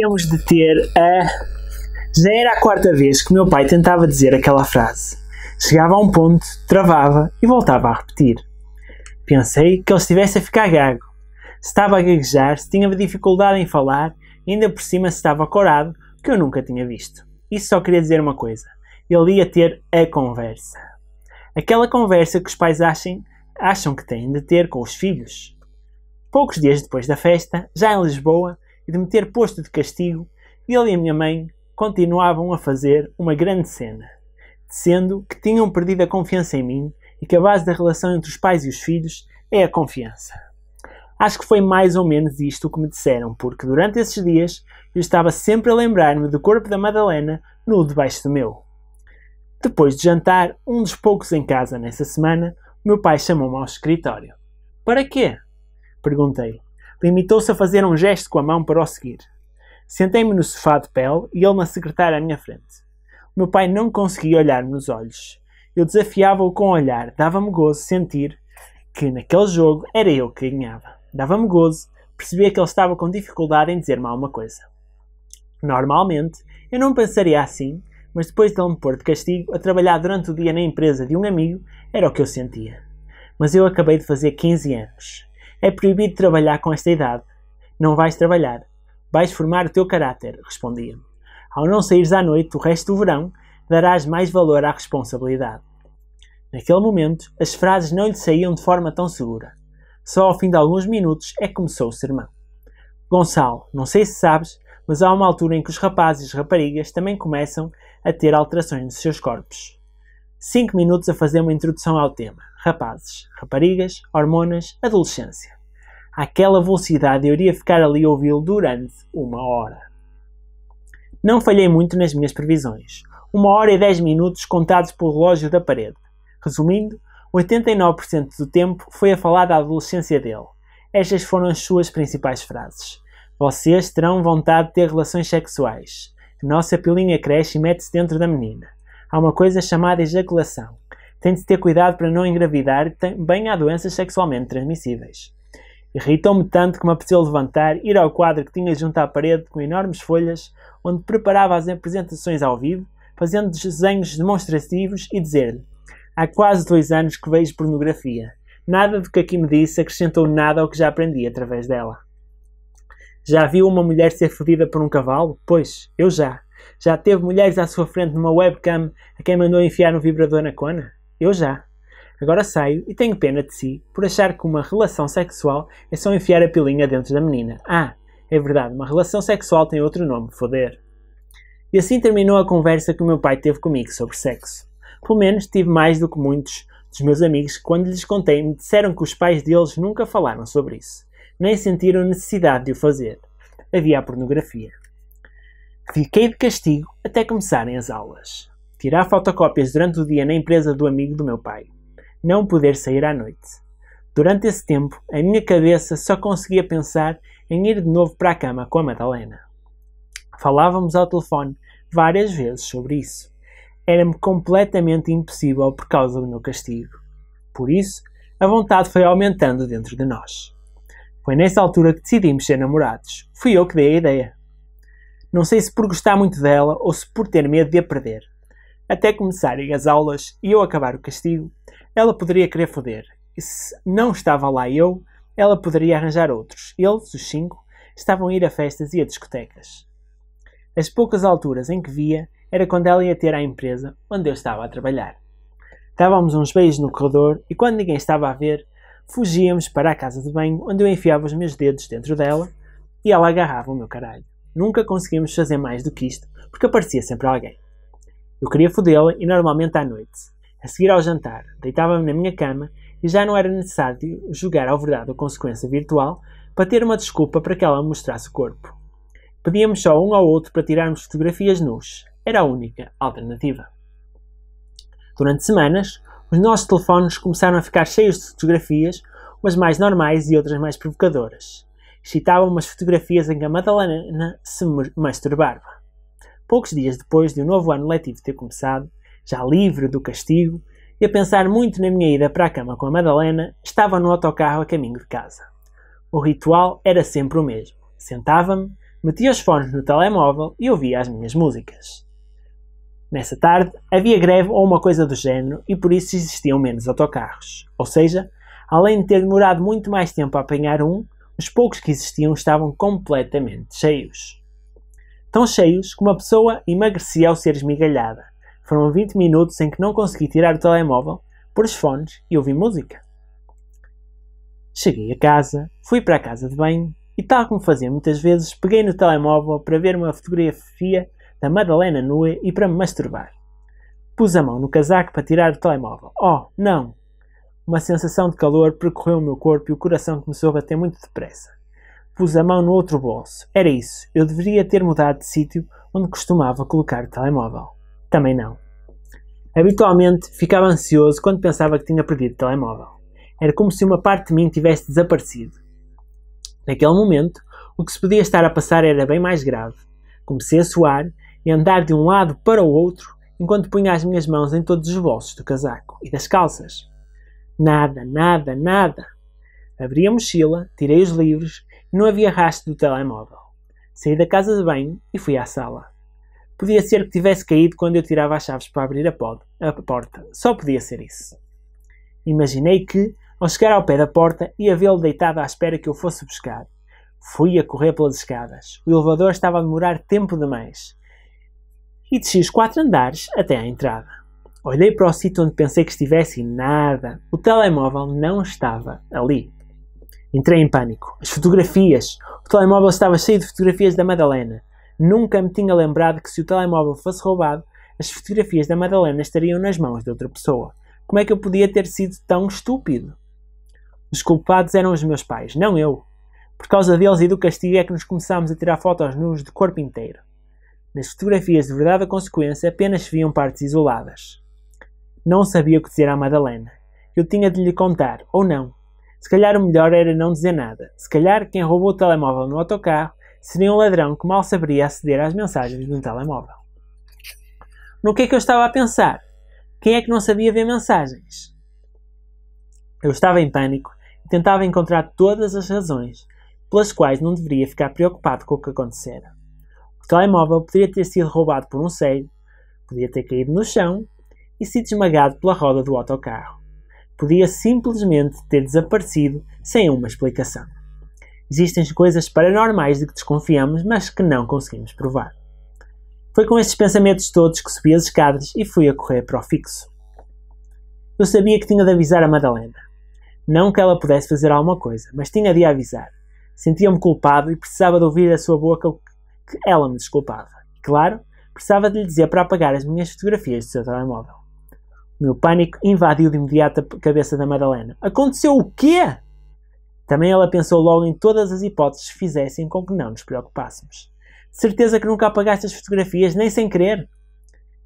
temos de ter a. Já era a quarta vez que meu pai tentava dizer aquela frase. Chegava a um ponto, travava e voltava a repetir. Pensei que ele estivesse a ficar gago. Se estava a gaguejar, se tinha dificuldade em falar, e ainda por cima se estava corado, que eu nunca tinha visto. Isso só queria dizer uma coisa: ele ia ter a conversa. Aquela conversa que os pais acham, acham que têm de ter com os filhos. Poucos dias depois da festa, já em Lisboa, e de me ter posto de castigo, ele e a minha mãe continuavam a fazer uma grande cena, sendo que tinham perdido a confiança em mim e que a base da relação entre os pais e os filhos é a confiança. Acho que foi mais ou menos isto o que me disseram, porque durante esses dias eu estava sempre a lembrar-me do corpo da Madalena no debaixo do meu. Depois de jantar, um dos poucos em casa nessa semana, meu pai chamou-me ao escritório. Para quê? Perguntei. Limitou-se a fazer um gesto com a mão para o seguir. Sentei-me no sofá de pele e ele na secretária à minha frente. O meu pai não conseguia olhar-me nos olhos. Eu desafiava-o com o olhar, dava-me gozo sentir que naquele jogo era eu que ganhava. Dava-me gozo, percebia que ele estava com dificuldade em dizer-me alguma coisa. Normalmente, eu não pensaria assim, mas depois de ele me pôr de castigo a trabalhar durante o dia na empresa de um amigo, era o que eu sentia. Mas eu acabei de fazer 15 anos. É proibido trabalhar com esta idade. Não vais trabalhar. Vais formar o teu caráter, respondia Ao não saíres à noite o resto do verão, darás mais valor à responsabilidade. Naquele momento, as frases não lhe saíam de forma tão segura. Só ao fim de alguns minutos é que começou o sermão. Gonçalo, não sei se sabes, mas há uma altura em que os rapazes e as raparigas também começam a ter alterações nos seus corpos. 5 minutos a fazer uma introdução ao tema: rapazes, raparigas, hormonas, adolescência. Aquela velocidade eu iria ficar ali a ouvi-lo durante uma hora. Não falhei muito nas minhas previsões. Uma hora e 10 minutos contados pelo relógio da parede. Resumindo, 89% do tempo foi a falar da adolescência dele. Estas foram as suas principais frases. Vocês terão vontade de ter relações sexuais. A nossa pilinha cresce e mete-se dentro da menina há uma coisa chamada ejaculação. Tem de ter cuidado para não engravidar, bem há doenças sexualmente transmissíveis. Irritou-me tanto que me apeteceu levantar, ir ao quadro que tinha junto à parede com enormes folhas, onde preparava as apresentações ao vivo, fazendo desenhos demonstrativos e dizer-lhe: Há quase dois anos que vejo pornografia. Nada do que aqui me disse acrescentou nada ao que já aprendi através dela. Já viu uma mulher ser ferida por um cavalo? Pois, eu já. Já teve mulheres à sua frente numa webcam a quem mandou enfiar um vibrador na cona? Eu já. Agora saio e tenho pena de si por achar que uma relação sexual é só enfiar a pilinha dentro da menina. Ah, é verdade, uma relação sexual tem outro nome, foder. E assim terminou a conversa que o meu pai teve comigo sobre sexo. Pelo menos tive mais do que muitos dos meus amigos que, quando lhes contei, me disseram que os pais deles nunca falaram sobre isso, nem sentiram necessidade de o fazer. Havia a pornografia. Fiquei de castigo até começarem as aulas. Tirar fotocópias durante o dia na empresa do amigo do meu pai. Não poder sair à noite. Durante esse tempo, a minha cabeça só conseguia pensar em ir de novo para a cama com a Madalena. Falávamos ao telefone várias vezes sobre isso. Era-me completamente impossível por causa do meu castigo. Por isso, a vontade foi aumentando dentro de nós. Foi nessa altura que decidimos ser namorados. Fui eu que dei a ideia. Não sei se por gostar muito dela ou se por ter medo de a perder. Até começarem as aulas e eu acabar o castigo, ela poderia querer foder. E se não estava lá eu, ela poderia arranjar outros. Eles, os cinco, estavam a ir a festas e a discotecas. As poucas alturas em que via era quando ela ia ter à empresa onde eu estava a trabalhar. Dávamos uns beijos no corredor e quando ninguém estava a ver, fugíamos para a casa de banho onde eu enfiava os meus dedos dentro dela e ela agarrava o meu caralho nunca conseguimos fazer mais do que isto, porque aparecia sempre alguém. Eu queria fodê-la e normalmente à noite, a seguir ao jantar, deitava-me na minha cama e já não era necessário jogar ao verdade ou consequência virtual para ter uma desculpa para que ela me mostrasse o corpo. Pedíamos só um ao outro para tirarmos fotografias nus. Era a única alternativa. Durante semanas, os nossos telefones começaram a ficar cheios de fotografias, umas mais normais e outras mais provocadoras citava umas fotografias em que a Madalena se masturbava. Poucos dias depois de o um novo ano letivo ter começado, já livre do castigo e a pensar muito na minha ida para a cama com a Madalena, estava no autocarro a caminho de casa. O ritual era sempre o mesmo. Sentava-me, metia os fones no telemóvel e ouvia as minhas músicas. Nessa tarde havia greve ou uma coisa do género e por isso existiam menos autocarros. Ou seja, além de ter demorado muito mais tempo a apanhar um, os poucos que existiam estavam completamente cheios. Tão cheios que uma pessoa emagrecia ao ser esmigalhada. Foram 20 minutos em que não consegui tirar o telemóvel, pôr os fones e ouvir música. Cheguei a casa, fui para a casa de banho e, tal como fazia muitas vezes, peguei no telemóvel para ver uma fotografia da Madalena nua e para me masturbar. Pus a mão no casaco para tirar o telemóvel. Oh, não! Uma sensação de calor percorreu o meu corpo e o coração começou a bater muito depressa. Pus a mão no outro bolso. Era isso. Eu deveria ter mudado de sítio onde costumava colocar o telemóvel. Também não. Habitualmente ficava ansioso quando pensava que tinha perdido o telemóvel. Era como se uma parte de mim tivesse desaparecido. Naquele momento, o que se podia estar a passar era bem mais grave. Comecei a suar e a andar de um lado para o outro enquanto punha as minhas mãos em todos os bolsos do casaco e das calças. Nada, nada, nada. Abri a mochila, tirei os livros e não havia rastro do telemóvel. Saí da casa de banho e fui à sala. Podia ser que tivesse caído quando eu tirava as chaves para abrir a, pod, a porta. Só podia ser isso. Imaginei que, ao chegar ao pé da porta, ia vê-lo deitado à espera que eu fosse buscar. Fui a correr pelas escadas. O elevador estava a demorar tempo demais. E desci os quatro andares até à entrada. Olhei para o sítio onde pensei que estivesse e nada. O telemóvel não estava ali. Entrei em pânico. As fotografias. O telemóvel estava cheio de fotografias da Madalena. Nunca me tinha lembrado que se o telemóvel fosse roubado, as fotografias da Madalena estariam nas mãos de outra pessoa. Como é que eu podia ter sido tão estúpido? Os culpados eram os meus pais, não eu. Por causa deles e do castigo é que nos começámos a tirar fotos nus de corpo inteiro. Nas fotografias de verdade a consequência apenas viam partes isoladas. Não sabia o que dizer à Madalena. Eu tinha de lhe contar, ou não. Se calhar o melhor era não dizer nada. Se calhar quem roubou o telemóvel no autocarro seria um ladrão que mal saberia aceder às mensagens de um telemóvel. No que é que eu estava a pensar? Quem é que não sabia ver mensagens? Eu estava em pânico e tentava encontrar todas as razões pelas quais não deveria ficar preocupado com o que acontecera. O telemóvel poderia ter sido roubado por um cego, podia ter caído no chão, e sido esmagado pela roda do autocarro. Podia simplesmente ter desaparecido sem uma explicação. Existem coisas paranormais de que desconfiamos, mas que não conseguimos provar. Foi com estes pensamentos todos que subi as escadas e fui a correr para o fixo. Eu sabia que tinha de avisar a Madalena. Não que ela pudesse fazer alguma coisa, mas tinha de avisar. Sentia-me culpado e precisava de ouvir da sua boca que ela me desculpava. E, claro, precisava de lhe dizer para apagar as minhas fotografias do seu telemóvel meu pânico invadiu de imediato a cabeça da Madalena. Aconteceu o quê? Também ela pensou logo em todas as hipóteses que fizessem com que não nos preocupássemos. De certeza que nunca apagaste as fotografias, nem sem querer.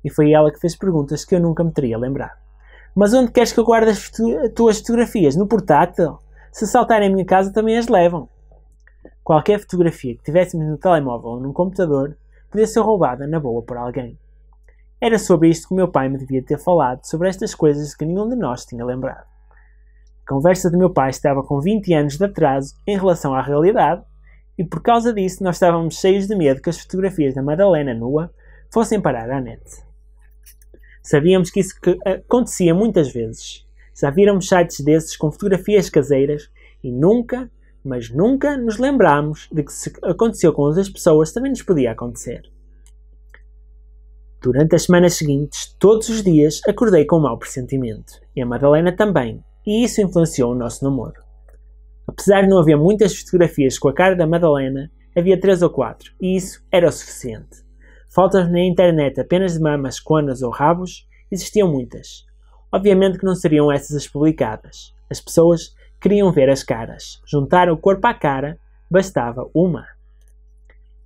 E foi ela que fez perguntas que eu nunca me teria lembrado. Mas onde queres que eu guarde as foto tuas fotografias? No portátil? Se saltarem a minha casa, também as levam. Qualquer fotografia que tivéssemos no telemóvel ou num computador podia ser roubada na boa por alguém. Era sobre isto que meu pai me devia ter falado, sobre estas coisas que nenhum de nós tinha lembrado. A conversa de meu pai estava com 20 anos de atraso em relação à realidade, e por causa disso nós estávamos cheios de medo que as fotografias da Madalena nua fossem parar à net. Sabíamos que isso que eh, acontecia muitas vezes. Já viramos sites desses com fotografias caseiras e nunca, mas nunca nos lembrámos de que se aconteceu com outras pessoas também nos podia acontecer. Durante as semanas seguintes, todos os dias, acordei com um mau pressentimento, e a Madalena também, e isso influenciou o nosso namoro. Apesar de não haver muitas fotografias com a cara da Madalena, havia três ou quatro, e isso era o suficiente. Faltas na internet apenas de mamas, conas ou rabos, existiam muitas. Obviamente que não seriam essas as publicadas. As pessoas queriam ver as caras. Juntar o corpo à cara bastava uma.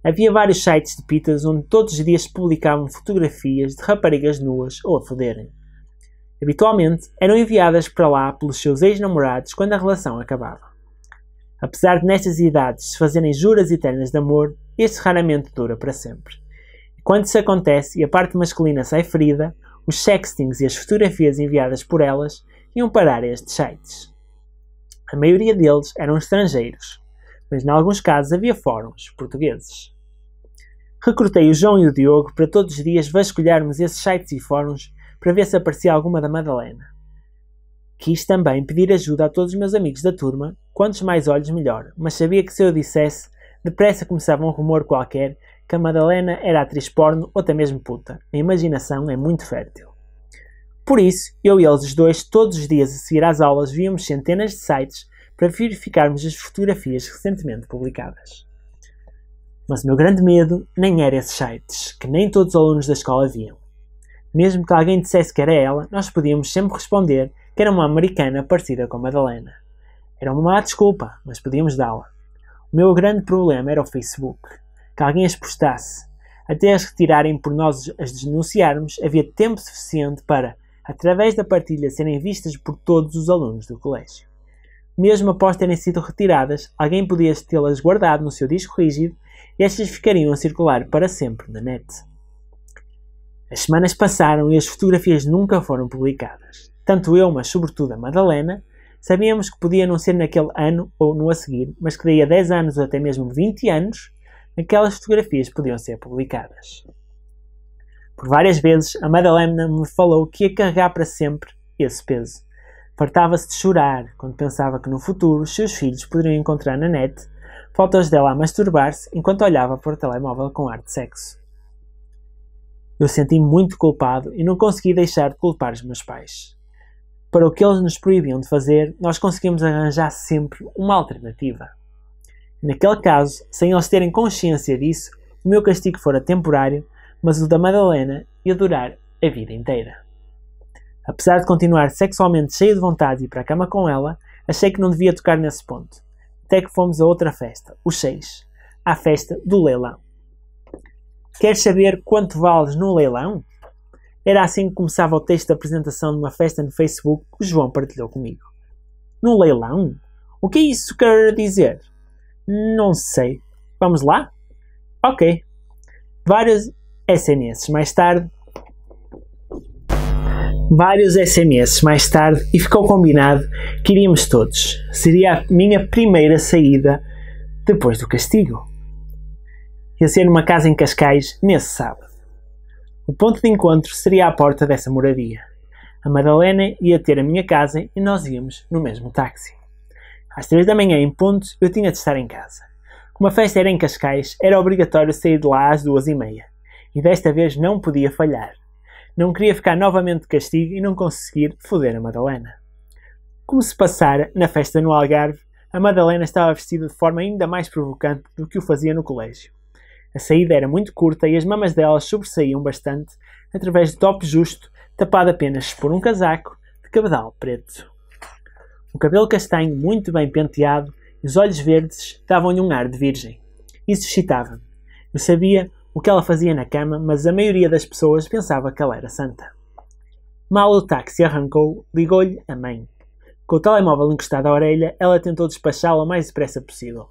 Havia vários sites de pitas onde todos os dias se publicavam fotografias de raparigas nuas ou a foderem. Habitualmente eram enviadas para lá pelos seus ex-namorados quando a relação acabava. Apesar de nestas idades se fazerem juras eternas de amor, este raramente dura para sempre. E quando isso acontece e a parte masculina sai ferida, os sextings e as fotografias enviadas por elas iam parar a estes sites. A maioria deles eram estrangeiros, mas em alguns casos havia fóruns portugueses. Recrutei o João e o Diogo para todos os dias vasculharmos esses sites e fóruns para ver se aparecia alguma da Madalena. Quis também pedir ajuda a todos os meus amigos da turma, quantos mais olhos melhor, mas sabia que se eu dissesse, depressa começava um rumor qualquer que a Madalena era atriz porno ou até mesmo puta. A imaginação é muito fértil. Por isso, eu e eles os dois, todos os dias a seguir às aulas, víamos centenas de sites para verificarmos as fotografias recentemente publicadas. Mas o meu grande medo nem era esses sites, que nem todos os alunos da escola viam. Mesmo que alguém dissesse que era ela, nós podíamos sempre responder que era uma americana parecida com Madalena. Era uma má desculpa, mas podíamos dá-la. O meu grande problema era o Facebook, que alguém as postasse. Até as retirarem por nós as denunciarmos, havia tempo suficiente para, através da partilha, serem vistas por todos os alunos do colégio. Mesmo após terem sido retiradas, alguém podia tê-las guardado no seu disco rígido e estas ficariam a circular para sempre na net. As semanas passaram e as fotografias nunca foram publicadas. Tanto eu, mas sobretudo a Madalena, sabíamos que podia não ser naquele ano ou no a seguir, mas que daí a 10 anos ou até mesmo 20 anos, aquelas fotografias podiam ser publicadas. Por várias vezes, a Madalena me falou que ia carregar para sempre esse peso. Fartava-se de chorar quando pensava que no futuro seus filhos poderiam encontrar na net Fotos dela a masturbar-se enquanto olhava para o telemóvel com ar de sexo. Eu senti-me muito culpado e não consegui deixar de culpar os meus pais. Para o que eles nos proibiam de fazer, nós conseguimos arranjar sempre uma alternativa. Naquele caso, sem eles terem consciência disso, o meu castigo fora temporário, mas o da Madalena ia durar a vida inteira. Apesar de continuar sexualmente cheio de vontade e para a cama com ela, achei que não devia tocar nesse ponto. Até que fomos a outra festa, os seis, à festa do leilão. Queres saber quanto vales no leilão? Era assim que começava o texto da apresentação de uma festa no Facebook que o João partilhou comigo. No leilão? O que é isso quer dizer? Não sei. Vamos lá? Ok. Vários SNS mais tarde vários SMS mais tarde e ficou combinado que iríamos todos. Seria a minha primeira saída depois do castigo. Ia ser numa casa em Cascais nesse sábado. O ponto de encontro seria à porta dessa moradia. A Madalena ia ter a minha casa e nós íamos no mesmo táxi. Às três da manhã, em ponto, eu tinha de estar em casa. Como a festa era em Cascais, era obrigatório sair de lá às duas e meia. E desta vez não podia falhar. Não queria ficar novamente de castigo e não conseguir foder a Madalena. Como se passara na festa no Algarve, a Madalena estava vestida de forma ainda mais provocante do que o fazia no colégio. A saída era muito curta e as mamas dela sobressaíam bastante através de top justo, tapado apenas por um casaco de cabedal preto. O cabelo castanho muito bem penteado e os olhos verdes davam-lhe um ar de virgem. Isso excitava-me. Eu sabia o que ela fazia na cama, mas a maioria das pessoas pensava que ela era santa. Mal o táxi arrancou, ligou-lhe a mãe. Com o telemóvel encostado à orelha, ela tentou despachá-lo o mais depressa possível.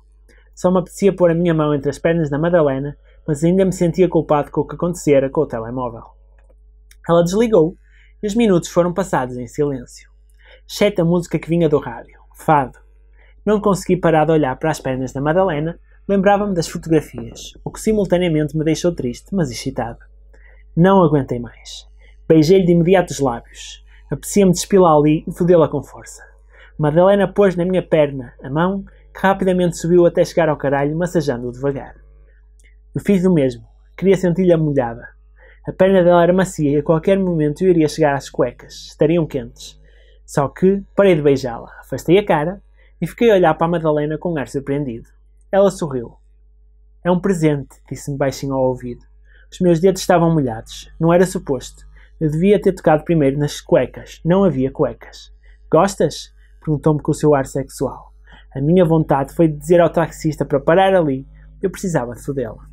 Só me apetecia pôr a minha mão entre as pernas da Madalena, mas ainda me sentia culpado com o que acontecera com o telemóvel. Ela desligou e os minutos foram passados em silêncio. Exceto a música que vinha do rádio, fado. Não consegui parar de olhar para as pernas da Madalena, Lembrava-me das fotografias, o que simultaneamente me deixou triste, mas excitado. Não aguentei mais. Beijei-lhe de imediato os lábios. Apetecia-me despilá ali e fodê-la com força. Madalena pôs na minha perna a mão, que rapidamente subiu até chegar ao caralho, massajando-o devagar. Eu fiz o mesmo. Queria sentir-lhe a molhada. A perna dela era macia e a qualquer momento eu iria chegar às cuecas. Estariam quentes. Só que parei de beijá-la, afastei a cara e fiquei a olhar para a Madalena com um ar surpreendido. Ela sorriu. É um presente, disse-me baixinho ao ouvido. Os meus dedos estavam molhados. Não era suposto. Eu devia ter tocado primeiro nas cuecas. Não havia cuecas. Gostas? Perguntou-me com o seu ar sexual. A minha vontade foi de dizer ao taxista para parar ali. Eu precisava de fodê-la.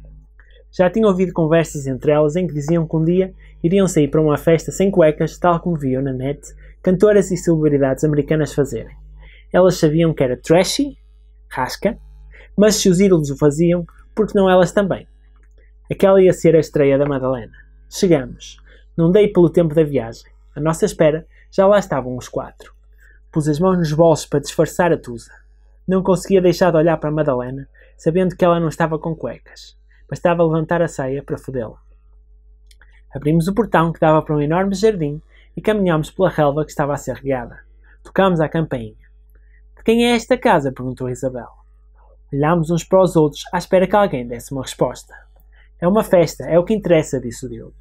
Já tinha ouvido conversas entre elas em que diziam que um dia iriam sair para uma festa sem cuecas, tal como viam na net cantoras e celebridades americanas fazerem. Elas sabiam que era trashy, rasca, mas se os ídolos o faziam, por que não elas também? Aquela ia ser a estreia da Madalena. Chegamos. Não dei pelo tempo da viagem. A nossa espera, já lá estavam os quatro. Pus as mãos nos bolsos para disfarçar a tusa. Não conseguia deixar de olhar para a Madalena, sabendo que ela não estava com cuecas. Bastava levantar a saia para fodê-la. Abrimos o portão que dava para um enorme jardim e caminhámos pela relva que estava a ser regada. Tocámos à campainha. De quem é esta casa? perguntou Isabel. Olhámos uns para os outros à espera que alguém desse uma resposta. É uma festa, é o que interessa, disse o Diogo.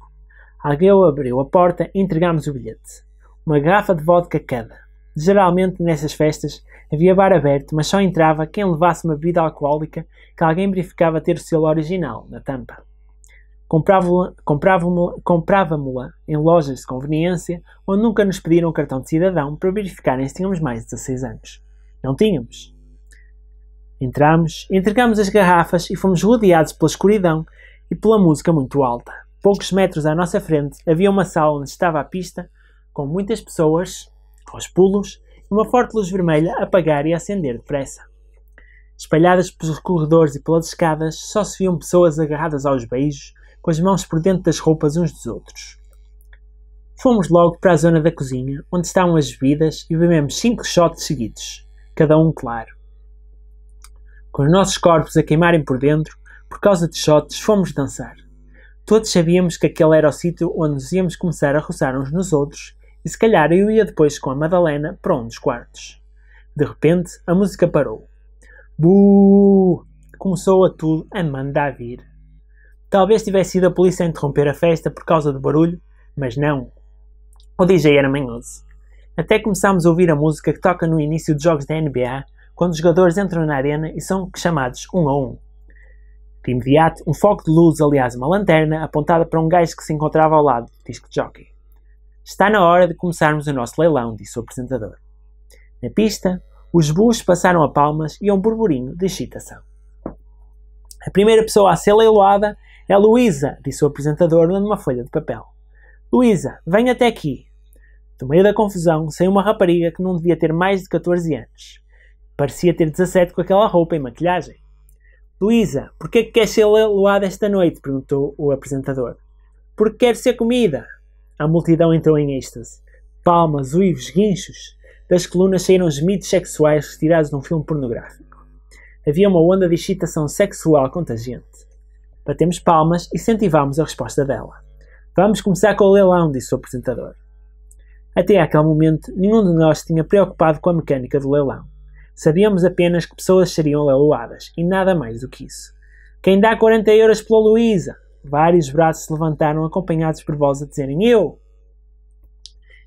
Alguém abriu a porta e entregámos o bilhete. Uma garrafa de vodka cada. Geralmente, nessas festas, havia bar aberto, mas só entrava quem levasse uma bebida alcoólica que alguém verificava ter o selo original, na tampa. Comprávamo, la em lojas de conveniência, onde nunca nos pediram um cartão de cidadão para verificarem se tínhamos mais de 16 anos. Não tínhamos. Entramos, entregamos as garrafas e fomos rodeados pela escuridão e pela música muito alta. Poucos metros à nossa frente havia uma sala onde estava a pista, com muitas pessoas, aos pulos, e uma forte luz vermelha a apagar e a acender depressa. Espalhadas pelos corredores e pelas escadas, só se viam pessoas agarradas aos beijos, com as mãos por dentro das roupas uns dos outros. Fomos logo para a zona da cozinha, onde estavam as bebidas, e bebemos cinco shots seguidos, cada um claro com os nossos corpos a queimarem por dentro, por causa de shots, fomos dançar. Todos sabíamos que aquele era o sítio onde nos íamos começar a roçar uns nos outros, e se calhar eu ia depois com a Madalena para um dos quartos. De repente, a música parou. Buuuu! Começou a tudo a mandar vir. Talvez tivesse sido a polícia a interromper a festa por causa do barulho, mas não. O DJ era manhoso. Até começámos a ouvir a música que toca no início dos jogos da NBA, quando os jogadores entram na arena e são chamados um a um. De imediato, um foco de luz, aliás, uma lanterna, apontada para um gajo que se encontrava ao lado do disco de jockey. Está na hora de começarmos o nosso leilão, disse o apresentador. Na pista, os Bulls passaram a palmas e a um burburinho de excitação. A primeira pessoa a ser leiloada é Luísa, disse o apresentador, dando uma folha de papel. Luísa, vem até aqui. Do meio da confusão saiu uma rapariga que não devia ter mais de 14 anos. Parecia ter 17 com aquela roupa e maquilhagem. Luísa, por que é queres ser leiloada esta noite? perguntou o apresentador. Porque quer ser comida. A multidão entrou em êxtase. Palmas, uivos, guinchos. Das colunas saíram gemidos sexuais retirados de um filme pornográfico. Havia uma onda de excitação sexual contagiante. Batemos palmas e incentivámos a resposta dela. Vamos começar com o leilão, disse o apresentador. Até aquele momento, nenhum de nós tinha preocupado com a mecânica do leilão. Sabíamos apenas que pessoas seriam leloadas e nada mais do que isso. Quem dá 40 euros pela Luísa? Vários braços se levantaram, acompanhados por vozes a dizerem eu.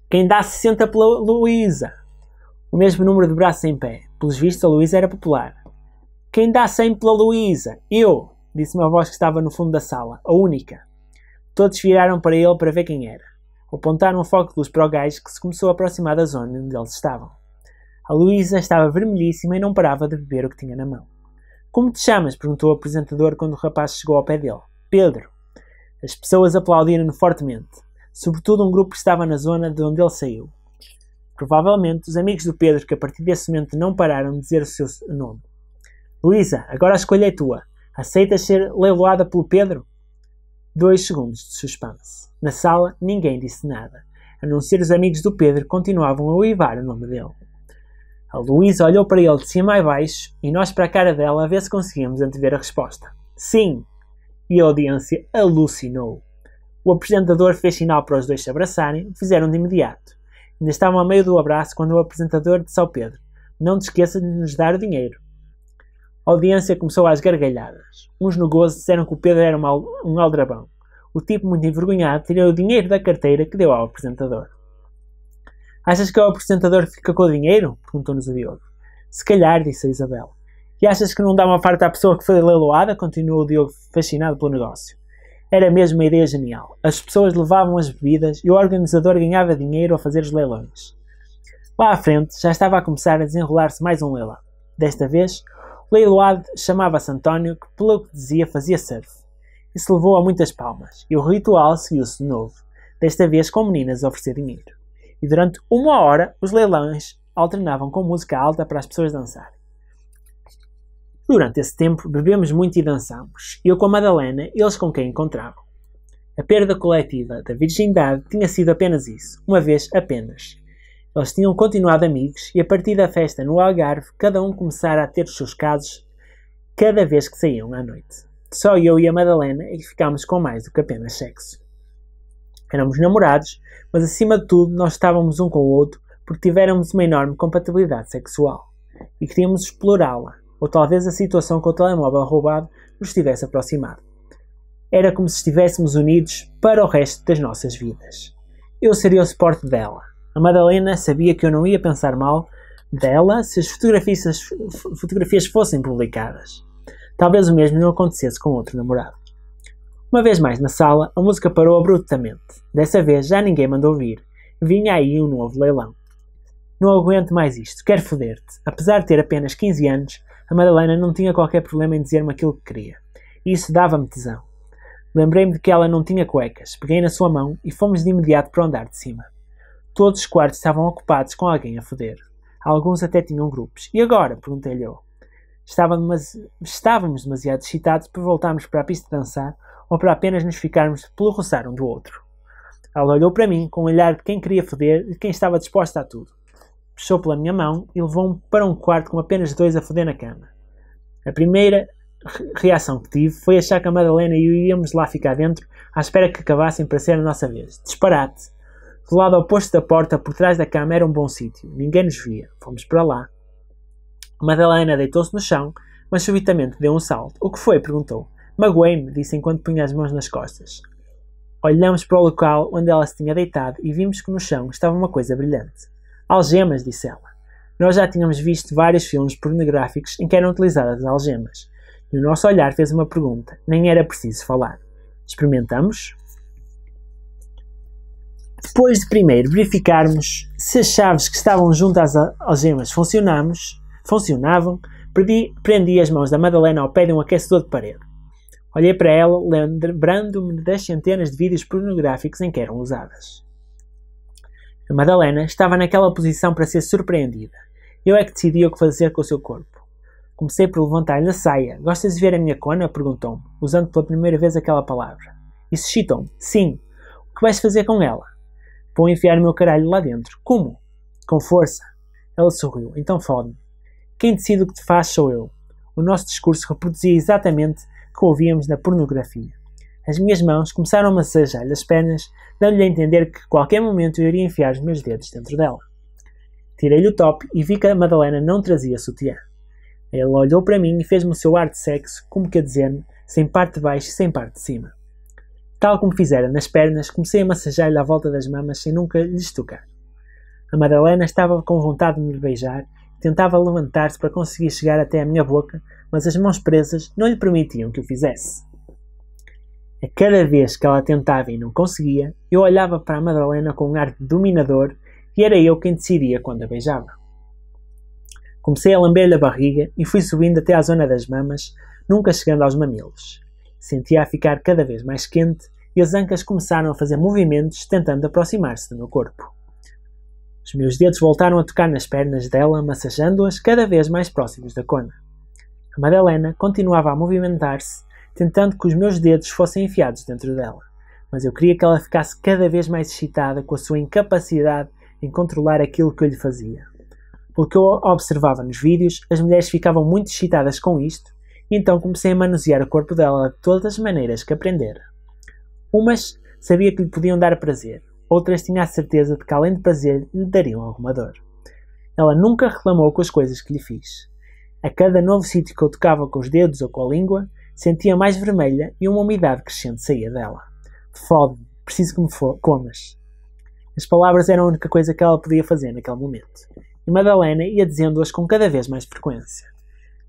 Quem dá 60 pela Luísa? O mesmo número de braços em pé. Pelos vistos, a Luísa era popular. Quem dá 100 pela Luísa? Eu! Disse uma voz que estava no fundo da sala, a única. Todos viraram para ele para ver quem era. Apontaram um foco de luz para o gás que se começou a aproximar da zona onde eles estavam. A Luísa estava vermelhíssima e não parava de beber o que tinha na mão. Como te chamas? perguntou o apresentador quando o rapaz chegou ao pé dele. Pedro. As pessoas aplaudiram-no fortemente, sobretudo um grupo que estava na zona de onde ele saiu. Provavelmente os amigos do Pedro que a partir desse momento não pararam de dizer o seu nome. Luísa, agora a escolha é tua. Aceitas ser leiloada pelo Pedro? Dois segundos de suspense. Na sala, ninguém disse nada, a não ser os amigos do Pedro que continuavam a uivar o nome dele. A Luísa olhou para ele de cima a baixo e nós para a cara dela a ver se conseguíamos antever a resposta. Sim! E a audiência alucinou. O apresentador fez sinal para os dois se abraçarem, fizeram de imediato. Ainda estavam a meio do abraço quando o apresentador disse ao Pedro: Não te esqueças de nos dar o dinheiro. A audiência começou às gargalhadas. Uns no gozo disseram que o Pedro era um aldrabão. O tipo, muito envergonhado, tirou o dinheiro da carteira que deu ao apresentador. Achas que o apresentador fica com o dinheiro? Perguntou-nos o Diogo. Se calhar, disse a Isabel. E achas que não dá uma farta à pessoa que foi leiloada? Continuou o Diogo, fascinado pelo negócio. Era mesmo uma ideia genial. As pessoas levavam as bebidas e o organizador ganhava dinheiro a fazer os leilões. Lá à frente, já estava a começar a desenrolar-se mais um leilão. Desta vez, o leiloado chamava-se António, que, pelo que dizia, fazia surf. Isso levou a muitas palmas, e o ritual seguiu-se de novo, desta vez com meninas a oferecer dinheiro e durante uma hora os leilões alternavam com música alta para as pessoas dançarem. Durante esse tempo bebemos muito e dançamos, eu com a Madalena e eles com quem encontravam. A perda coletiva da virgindade tinha sido apenas isso, uma vez apenas. Eles tinham continuado amigos e a partir da festa no Algarve cada um começara a ter os seus casos cada vez que saíam à noite. Só eu e a Madalena é que ficámos com mais do que apenas sexo. Éramos namorados, mas acima de tudo nós estávamos um com o outro porque tivéramos uma enorme compatibilidade sexual e queríamos explorá-la, ou talvez a situação com o telemóvel roubado nos tivesse aproximado. Era como se estivéssemos unidos para o resto das nossas vidas. Eu seria o suporte dela. A Madalena sabia que eu não ia pensar mal dela se as fotografias, fotografias fossem publicadas. Talvez o mesmo não acontecesse com outro namorado. Uma vez mais na sala, a música parou abruptamente. Dessa vez já ninguém mandou ouvir. Vinha aí um novo leilão. Não aguento mais isto, quero foder-te. Apesar de ter apenas 15 anos, a Madalena não tinha qualquer problema em dizer-me aquilo que queria. isso dava-me tesão. Lembrei-me de que ela não tinha cuecas, peguei na sua mão e fomos de imediato para o andar de cima. Todos os quartos estavam ocupados com alguém a foder. Alguns até tinham grupos. E agora? perguntei-lhe eu. Estávamos demasiado excitados por voltarmos para a pista de dançar ou para apenas nos ficarmos pelo roçar um do outro. Ela olhou para mim com o um olhar de quem queria foder e de quem estava disposta a tudo. Puxou pela minha mão e levou-me para um quarto com apenas dois a foder na cama. A primeira reação que tive foi achar que a Madalena e eu íamos lá ficar dentro à espera que acabassem para ser a nossa vez. Disparate! Do lado oposto da porta, por trás da cama, era um bom sítio. Ninguém nos via. Fomos para lá. Madalena deitou-se no chão, mas subitamente deu um salto. O que foi? perguntou. Magoei-me, disse enquanto punha as mãos nas costas. Olhamos para o local onde ela se tinha deitado e vimos que no chão estava uma coisa brilhante. Algemas, disse ela. Nós já tínhamos visto vários filmes pornográficos em que eram utilizadas algemas. E o nosso olhar fez uma pergunta. Nem era preciso falar. Experimentamos? Depois de primeiro verificarmos se as chaves que estavam junto às algemas funcionavam, prendi as mãos da Madalena ao pé de um aquecedor de parede. Olhei para ela, lembrando-me das centenas de vídeos pornográficos em que eram usadas. A Madalena estava naquela posição para ser surpreendida. Eu é que decidi o que fazer com o seu corpo. Comecei por levantar-lhe a saia. Gostas de ver a minha cona? Perguntou-me, usando pela primeira vez aquela palavra. Isso excitou-me. Sim. O que vais fazer com ela? Vou enfiar o meu caralho lá dentro. Como? Com força. Ela sorriu. Então fode-me. Quem decide o que te faz sou eu. O nosso discurso reproduzia exatamente que ouvíamos na pornografia. As minhas mãos começaram a massajar-lhe as pernas, dando-lhe a entender que qualquer momento eu iria enfiar os meus dedos dentro dela. Tirei-lhe o top e vi que a Madalena não trazia sutiã. Ele olhou para mim e fez-me o seu ar de sexo, como que a dizer-me, sem parte de baixo e sem parte de cima. Tal como fizera nas pernas, comecei a massajar-lhe à volta das mamas sem nunca lhes tocar. A Madalena estava com vontade de me beijar e tentava levantar-se para conseguir chegar até a minha boca, mas as mãos presas não lhe permitiam que o fizesse. A cada vez que ela tentava e não conseguia, eu olhava para a Madalena com um ar dominador e era eu quem decidia quando a beijava. Comecei a lamber-lhe a barriga e fui subindo até à zona das mamas, nunca chegando aos mamilos. Sentia a ficar cada vez mais quente e as ancas começaram a fazer movimentos tentando aproximar-se do meu corpo. Os meus dedos voltaram a tocar nas pernas dela, massageando-as cada vez mais próximos da cona. A Madalena continuava a movimentar-se, tentando que os meus dedos fossem enfiados dentro dela. Mas eu queria que ela ficasse cada vez mais excitada com a sua incapacidade em controlar aquilo que eu lhe fazia. Pelo que eu observava nos vídeos, as mulheres ficavam muito excitadas com isto, e então comecei a manusear o corpo dela de todas as maneiras que aprendera. Umas sabia que lhe podiam dar prazer, outras tinha a certeza de que, além de prazer, lhe dariam alguma dor. Ela nunca reclamou com as coisas que lhe fiz. A cada novo sítio que eu tocava com os dedos ou com a língua, sentia mais vermelha e uma umidade crescente saía dela. Fode, preciso que me comas. As palavras eram a única coisa que ela podia fazer naquele momento, e Madalena ia dizendo-as com cada vez mais frequência.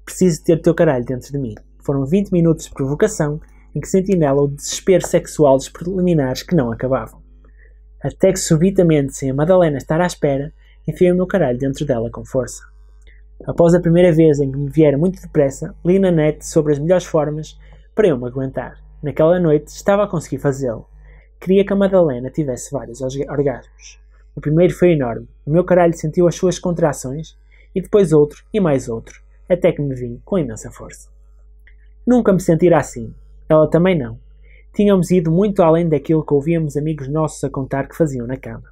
Preciso ter o teu caralho dentro de mim. Foram 20 minutos de provocação em que senti nela o desespero sexual dos preliminares que não acabavam. Até que subitamente, sem a Madalena estar à espera, enfiei o meu caralho dentro dela com força. Após a primeira vez em que me viera muito depressa, li na net sobre as melhores formas para eu me aguentar. Naquela noite estava a conseguir fazê-lo. Queria que a Madalena tivesse vários orgasmos. O primeiro foi enorme. O meu caralho sentiu as suas contrações, e depois outro e mais outro, até que me vim com imensa força. Nunca me sentira assim. Ela também não. Tínhamos ido muito além daquilo que ouvíamos amigos nossos a contar que faziam na cama.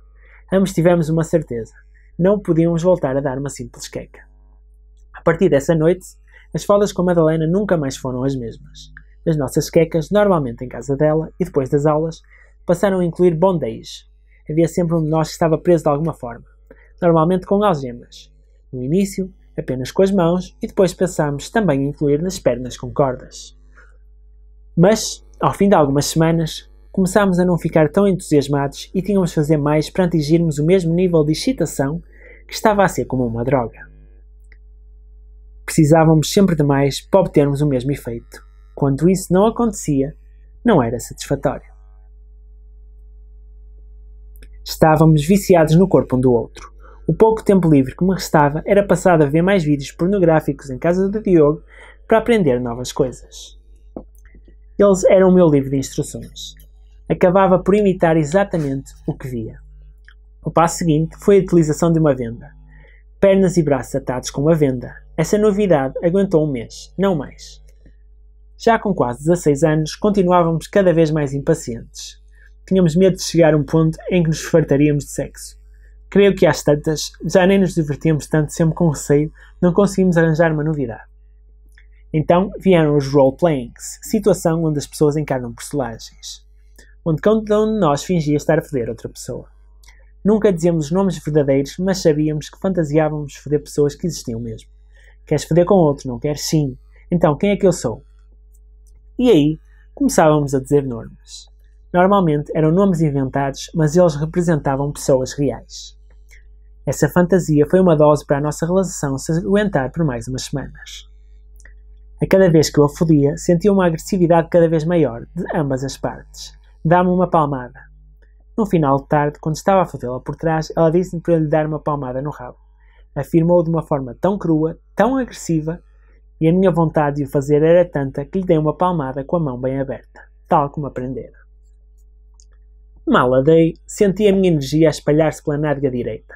Ambos tivemos uma certeza. Não podíamos voltar a dar uma simples queca partir dessa noite, as falas com Madalena nunca mais foram as mesmas. As nossas quecas, normalmente em casa dela e depois das aulas, passaram a incluir bondeios. Havia sempre um de nós que estava preso de alguma forma, normalmente com algemas. No início, apenas com as mãos e depois pensámos também em incluir nas pernas com cordas. Mas, ao fim de algumas semanas, começámos a não ficar tão entusiasmados e tínhamos de fazer mais para atingirmos o mesmo nível de excitação que estava a ser como uma droga. Precisávamos sempre de mais para obtermos o mesmo efeito. Quando isso não acontecia, não era satisfatório. Estávamos viciados no corpo um do outro. O pouco tempo livre que me restava era passado a ver mais vídeos pornográficos em casa do Diogo para aprender novas coisas. Eles eram o meu livro de instruções. Acabava por imitar exatamente o que via. O passo seguinte foi a utilização de uma venda. Pernas e braços atados com uma venda, essa novidade aguentou um mês, não mais. Já com quase 16 anos, continuávamos cada vez mais impacientes. Tínhamos medo de chegar a um ponto em que nos fartaríamos de sexo. Creio que às tantas já nem nos divertíamos tanto sempre com receio, não conseguimos arranjar uma novidade. Então vieram os role-playings, situação onde as pessoas encarnam personagens, onde cada um de nós fingia estar a foder outra pessoa. Nunca dizíamos os nomes verdadeiros, mas sabíamos que fantasiávamos foder pessoas que existiam mesmo. Queres foder com outro, não queres? Sim. Então, quem é que eu sou? E aí começávamos a dizer nomes. Normalmente eram nomes inventados, mas eles representavam pessoas reais. Essa fantasia foi uma dose para a nossa relação se aguentar por mais umas semanas. A cada vez que eu a fodia, sentia uma agressividade cada vez maior, de ambas as partes. Dá-me uma palmada. No final de tarde, quando estava a fodê-la por trás, ela disse-me para lhe dar uma palmada no rabo afirmou de uma forma tão crua, tão agressiva, e a minha vontade de o fazer era tanta que lhe dei uma palmada com a mão bem aberta, tal como aprendera. Mal a dei, senti a minha energia a espalhar-se pela nádega direita,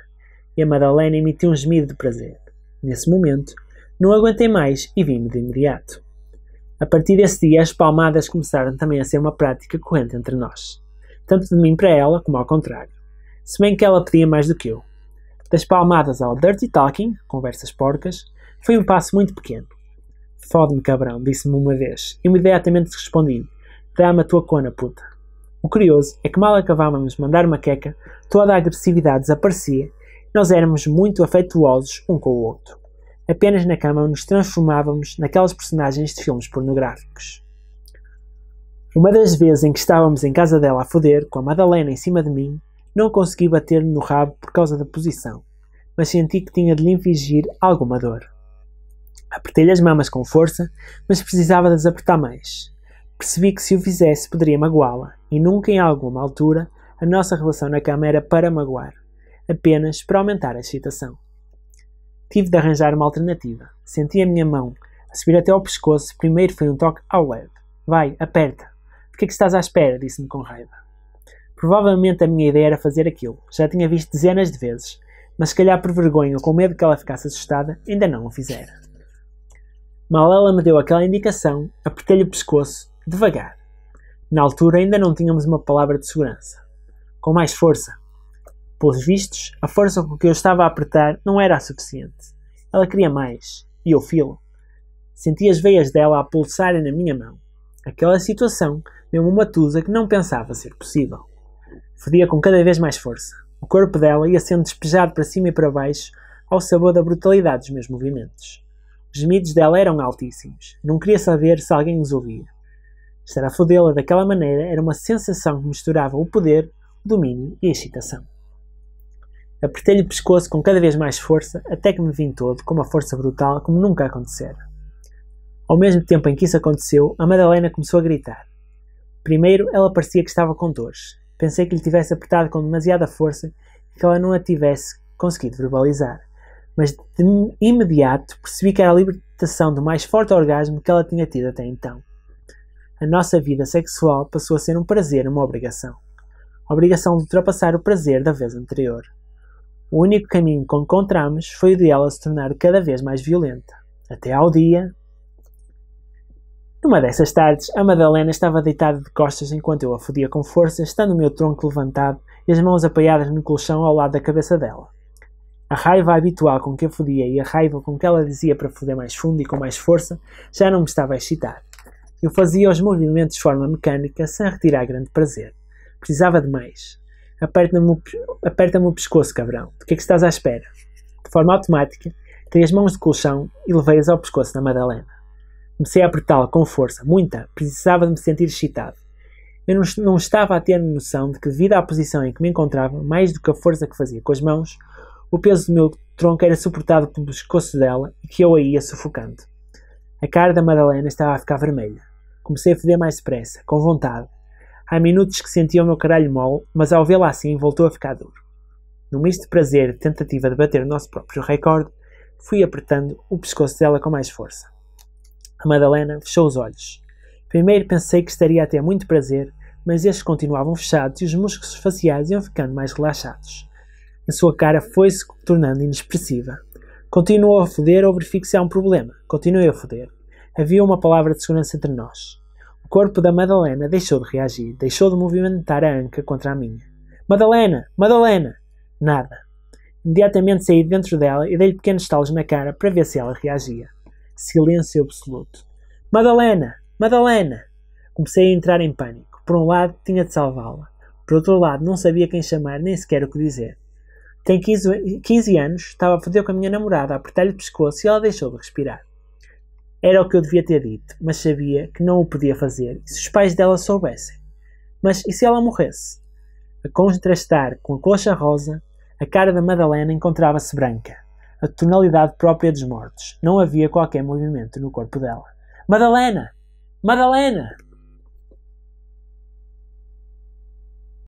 e a Madalena emitiu um gemido de prazer. Nesse momento, não aguentei mais e vim-me de imediato. A partir desse dia, as palmadas começaram também a ser uma prática corrente entre nós, tanto de mim para ela como ao contrário, se bem que ela pedia mais do que eu, das palmadas ao dirty talking, conversas porcas, foi um passo muito pequeno. Fode-me, cabrão, disse-me uma vez. Imediatamente respondi: Dá-me a tua cona, puta. O curioso é que mal acabávamos de mandar uma queca, toda a agressividade desaparecia e nós éramos muito afetuosos um com o outro. Apenas na cama nos transformávamos naquelas personagens de filmes pornográficos. Uma das vezes em que estávamos em casa dela a foder, com a Madalena em cima de mim, não consegui bater-lhe no rabo por causa da posição, mas senti que tinha de lhe infligir alguma dor. Apertei-lhe as mamas com força, mas precisava de as apertar mais. Percebi que se o fizesse poderia magoá-la, e nunca em alguma altura a nossa relação na cama era para magoar, apenas para aumentar a excitação. Tive de arranjar uma alternativa. Senti a minha mão a subir até ao pescoço, primeiro foi um toque ao leve. Vai, aperta. Do que é que estás à espera? disse-me com raiva. Provavelmente a minha ideia era fazer aquilo, já tinha visto dezenas de vezes, mas se calhar por vergonha ou com medo que ela ficasse assustada, ainda não o fizera. Mal ela me deu aquela indicação, apertei-lhe o pescoço, devagar. Na altura ainda não tínhamos uma palavra de segurança. Com mais força. Pelos vistos, a força com que eu estava a apertar não era a suficiente. Ela queria mais, e eu filo. Senti as veias dela a pulsarem na minha mão. Aquela situação deu-me uma tusa que não pensava ser possível fedia com cada vez mais força. O corpo dela ia sendo despejado para cima e para baixo, ao sabor da brutalidade dos meus movimentos. Os gemidos dela eram altíssimos. Não queria saber se alguém os ouvia. Estar a fodê-la daquela maneira era uma sensação que misturava o poder, o domínio e a excitação. Apertei-lhe o pescoço com cada vez mais força, até que me vim todo, com uma força brutal como nunca acontecera. Ao mesmo tempo em que isso aconteceu, a Madalena começou a gritar. Primeiro, ela parecia que estava com dores, Pensei que lhe tivesse apertado com demasiada força e que ela não a tivesse conseguido verbalizar. Mas de imediato percebi que era a libertação do mais forte orgasmo que ela tinha tido até então. A nossa vida sexual passou a ser um prazer, uma obrigação. A obrigação de ultrapassar o prazer da vez anterior. O único caminho que encontramos foi o de ela se tornar cada vez mais violenta, até ao dia numa dessas tardes, a Madalena estava deitada de costas enquanto eu a fodia com força, estando o meu tronco levantado e as mãos apoiadas no colchão ao lado da cabeça dela. A raiva habitual com que eu fodia e a raiva com que ela dizia para foder mais fundo e com mais força já não me estava a excitar. Eu fazia os movimentos de forma mecânica sem retirar grande prazer. Precisava de mais. Aperta-me o, aperta o pescoço, cabrão. Do que é que estás à espera? De forma automática, tirei as mãos do colchão e levei-as ao pescoço da Madalena. Comecei a apertá la com força, muita. Precisava de me sentir excitado. Eu não, não estava a ter noção de que, devido à posição em que me encontrava, mais do que a força que fazia com as mãos, o peso do meu tronco era suportado pelo pescoço dela e que eu a ia sufocando. A cara da Madalena estava a ficar vermelha. Comecei a feder mais depressa, com vontade. Há minutos que sentia o meu caralho mole, mas ao vê-la assim voltou a ficar duro. No misto de prazer e tentativa de bater o nosso próprio recorde, fui apertando o pescoço dela com mais força. A Madalena fechou os olhos. Primeiro pensei que estaria a ter muito prazer, mas estes continuavam fechados e os músculos faciais iam ficando mais relaxados. A sua cara foi-se tornando inexpressiva. Continuou a foder ou verifique se há um problema. Continuei a foder. Havia uma palavra de segurança entre nós. O corpo da Madalena deixou de reagir, deixou de movimentar a anca contra a minha. Madalena! Madalena! Nada. Imediatamente saí dentro dela e dei-lhe pequenos talos na cara para ver se ela reagia silêncio absoluto. Madalena! Madalena! Comecei a entrar em pânico. Por um lado, tinha de salvá-la. Por outro lado, não sabia quem chamar, nem sequer o que dizer. Tem 15, 15 anos, estava a foder com a minha namorada, a apertar-lhe o pescoço e ela deixou de respirar. Era o que eu devia ter dito, mas sabia que não o podia fazer se os pais dela soubessem. Mas e se ela morresse? A contrastar com a coxa rosa, a cara da Madalena encontrava-se branca a tonalidade própria dos mortos. Não havia qualquer movimento no corpo dela. Madalena! Madalena!